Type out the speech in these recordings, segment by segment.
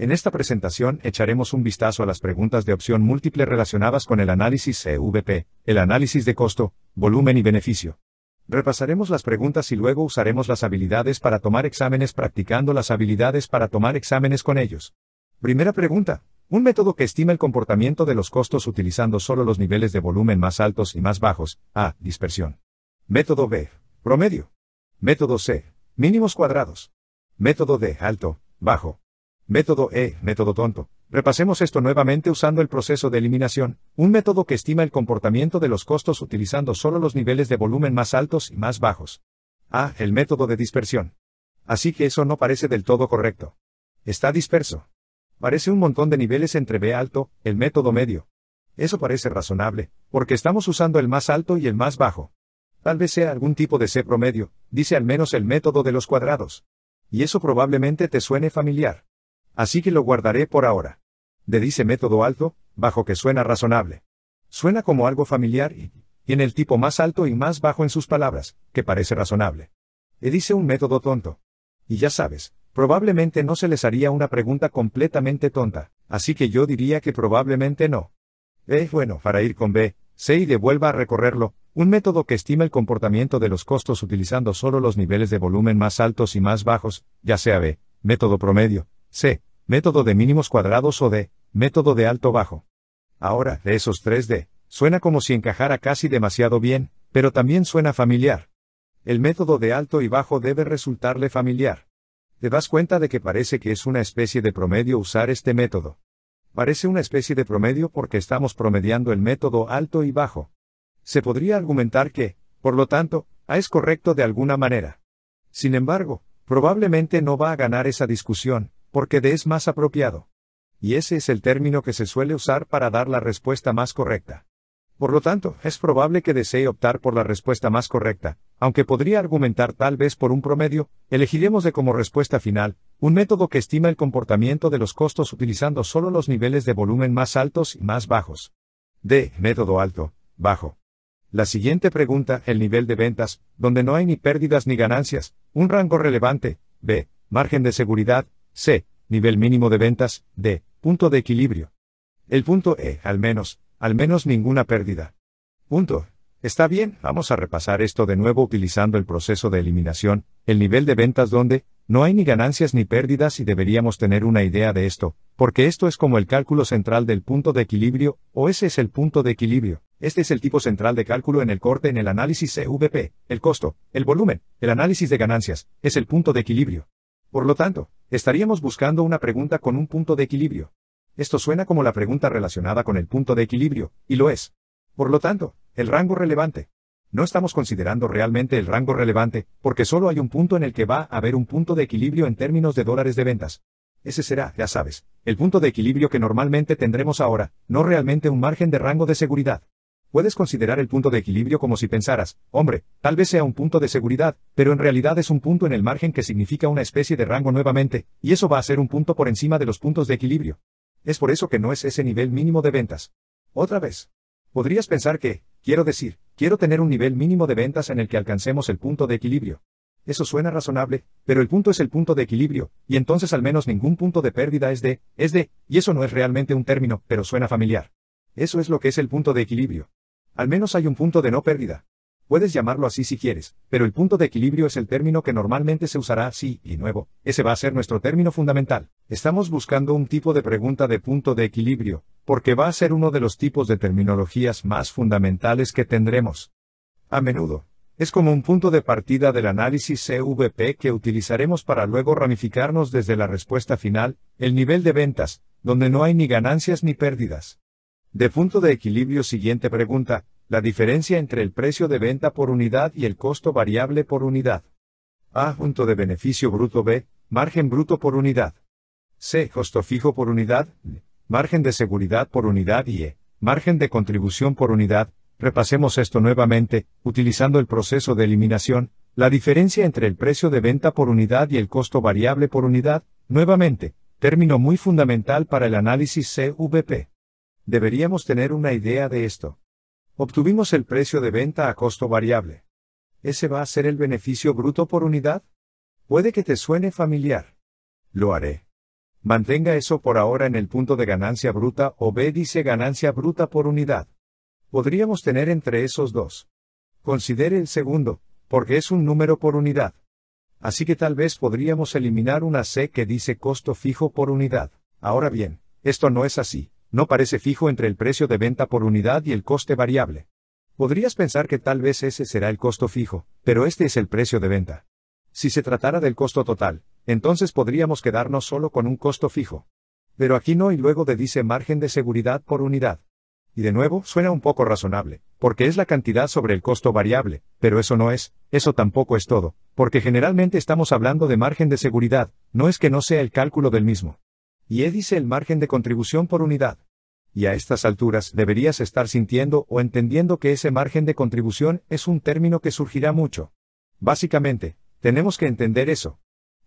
En esta presentación echaremos un vistazo a las preguntas de opción múltiple relacionadas con el análisis CVP, el análisis de costo, volumen y beneficio. Repasaremos las preguntas y luego usaremos las habilidades para tomar exámenes practicando las habilidades para tomar exámenes con ellos. Primera pregunta. Un método que estima el comportamiento de los costos utilizando solo los niveles de volumen más altos y más bajos. A. Dispersión. Método B. Promedio. Método C. Mínimos cuadrados. Método D. Alto, bajo. Método E, método tonto. Repasemos esto nuevamente usando el proceso de eliminación, un método que estima el comportamiento de los costos utilizando solo los niveles de volumen más altos y más bajos. A, ah, el método de dispersión. Así que eso no parece del todo correcto. Está disperso. Parece un montón de niveles entre B alto, el método medio. Eso parece razonable, porque estamos usando el más alto y el más bajo. Tal vez sea algún tipo de C promedio, dice al menos el método de los cuadrados. Y eso probablemente te suene familiar. Así que lo guardaré por ahora. De dice método alto, bajo que suena razonable. Suena como algo familiar y, tiene en el tipo más alto y más bajo en sus palabras, que parece razonable. E dice un método tonto. Y ya sabes, probablemente no se les haría una pregunta completamente tonta, así que yo diría que probablemente no. Es bueno, para ir con B, C y devuelva a recorrerlo, un método que estima el comportamiento de los costos utilizando solo los niveles de volumen más altos y más bajos, ya sea B, método promedio, C. Método de mínimos cuadrados o D. Método de alto-bajo. Ahora, de esos tres d suena como si encajara casi demasiado bien, pero también suena familiar. El método de alto y bajo debe resultarle familiar. Te das cuenta de que parece que es una especie de promedio usar este método. Parece una especie de promedio porque estamos promediando el método alto y bajo. Se podría argumentar que, por lo tanto, A es correcto de alguna manera. Sin embargo, probablemente no va a ganar esa discusión, porque de es más apropiado. Y ese es el término que se suele usar para dar la respuesta más correcta. Por lo tanto, es probable que desee optar por la respuesta más correcta, aunque podría argumentar tal vez por un promedio, elegiremos de como respuesta final, un método que estima el comportamiento de los costos utilizando solo los niveles de volumen más altos y más bajos. D. Método alto, bajo. La siguiente pregunta, el nivel de ventas, donde no hay ni pérdidas ni ganancias, un rango relevante, B. Margen de seguridad, C. Nivel mínimo de ventas. D. Punto de equilibrio. El punto E, al menos, al menos ninguna pérdida. Punto. Está bien, vamos a repasar esto de nuevo utilizando el proceso de eliminación, el nivel de ventas donde, no hay ni ganancias ni pérdidas y deberíamos tener una idea de esto, porque esto es como el cálculo central del punto de equilibrio, o ese es el punto de equilibrio. Este es el tipo central de cálculo en el corte en el análisis CVP, el costo, el volumen, el análisis de ganancias, es el punto de equilibrio. Por lo tanto, estaríamos buscando una pregunta con un punto de equilibrio. Esto suena como la pregunta relacionada con el punto de equilibrio, y lo es. Por lo tanto, el rango relevante. No estamos considerando realmente el rango relevante, porque solo hay un punto en el que va a haber un punto de equilibrio en términos de dólares de ventas. Ese será, ya sabes, el punto de equilibrio que normalmente tendremos ahora, no realmente un margen de rango de seguridad. Puedes considerar el punto de equilibrio como si pensaras, hombre, tal vez sea un punto de seguridad, pero en realidad es un punto en el margen que significa una especie de rango nuevamente, y eso va a ser un punto por encima de los puntos de equilibrio. Es por eso que no es ese nivel mínimo de ventas. Otra vez. Podrías pensar que, quiero decir, quiero tener un nivel mínimo de ventas en el que alcancemos el punto de equilibrio. Eso suena razonable, pero el punto es el punto de equilibrio, y entonces al menos ningún punto de pérdida es de, es de, y eso no es realmente un término, pero suena familiar. Eso es lo que es el punto de equilibrio. Al menos hay un punto de no pérdida. Puedes llamarlo así si quieres, pero el punto de equilibrio es el término que normalmente se usará sí, y nuevo, ese va a ser nuestro término fundamental. Estamos buscando un tipo de pregunta de punto de equilibrio, porque va a ser uno de los tipos de terminologías más fundamentales que tendremos. A menudo, es como un punto de partida del análisis CVP que utilizaremos para luego ramificarnos desde la respuesta final, el nivel de ventas, donde no hay ni ganancias ni pérdidas. De punto de equilibrio siguiente pregunta, la diferencia entre el precio de venta por unidad y el costo variable por unidad. A junto de beneficio bruto B, margen bruto por unidad. C costo fijo por unidad, margen de seguridad por unidad y E, margen de contribución por unidad. Repasemos esto nuevamente, utilizando el proceso de eliminación, la diferencia entre el precio de venta por unidad y el costo variable por unidad, nuevamente, término muy fundamental para el análisis CVP. Deberíamos tener una idea de esto. Obtuvimos el precio de venta a costo variable. ¿Ese va a ser el beneficio bruto por unidad? Puede que te suene familiar. Lo haré. Mantenga eso por ahora en el punto de ganancia bruta o B dice ganancia bruta por unidad. Podríamos tener entre esos dos. Considere el segundo, porque es un número por unidad. Así que tal vez podríamos eliminar una C que dice costo fijo por unidad. Ahora bien, esto no es así no parece fijo entre el precio de venta por unidad y el coste variable. Podrías pensar que tal vez ese será el costo fijo, pero este es el precio de venta. Si se tratara del costo total, entonces podríamos quedarnos solo con un costo fijo. Pero aquí no y luego de dice margen de seguridad por unidad. Y de nuevo, suena un poco razonable, porque es la cantidad sobre el costo variable, pero eso no es, eso tampoco es todo, porque generalmente estamos hablando de margen de seguridad, no es que no sea el cálculo del mismo y dice el margen de contribución por unidad. Y a estas alturas deberías estar sintiendo o entendiendo que ese margen de contribución es un término que surgirá mucho. Básicamente, tenemos que entender eso.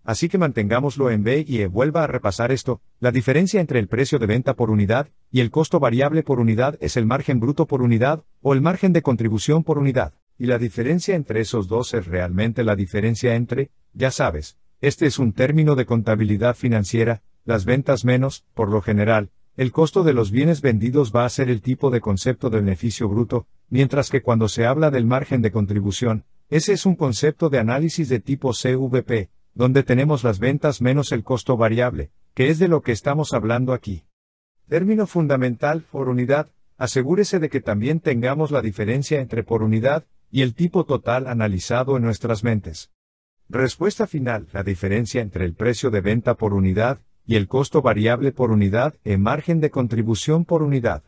Así que mantengámoslo en B y E. Vuelva a repasar esto, la diferencia entre el precio de venta por unidad y el costo variable por unidad es el margen bruto por unidad o el margen de contribución por unidad. Y la diferencia entre esos dos es realmente la diferencia entre, ya sabes, este es un término de contabilidad financiera, las ventas menos, por lo general, el costo de los bienes vendidos va a ser el tipo de concepto de beneficio bruto, mientras que cuando se habla del margen de contribución, ese es un concepto de análisis de tipo CVP, donde tenemos las ventas menos el costo variable, que es de lo que estamos hablando aquí. Término fundamental, por unidad, asegúrese de que también tengamos la diferencia entre por unidad y el tipo total analizado en nuestras mentes. Respuesta final, la diferencia entre el precio de venta por unidad y el costo variable por unidad e margen de contribución por unidad.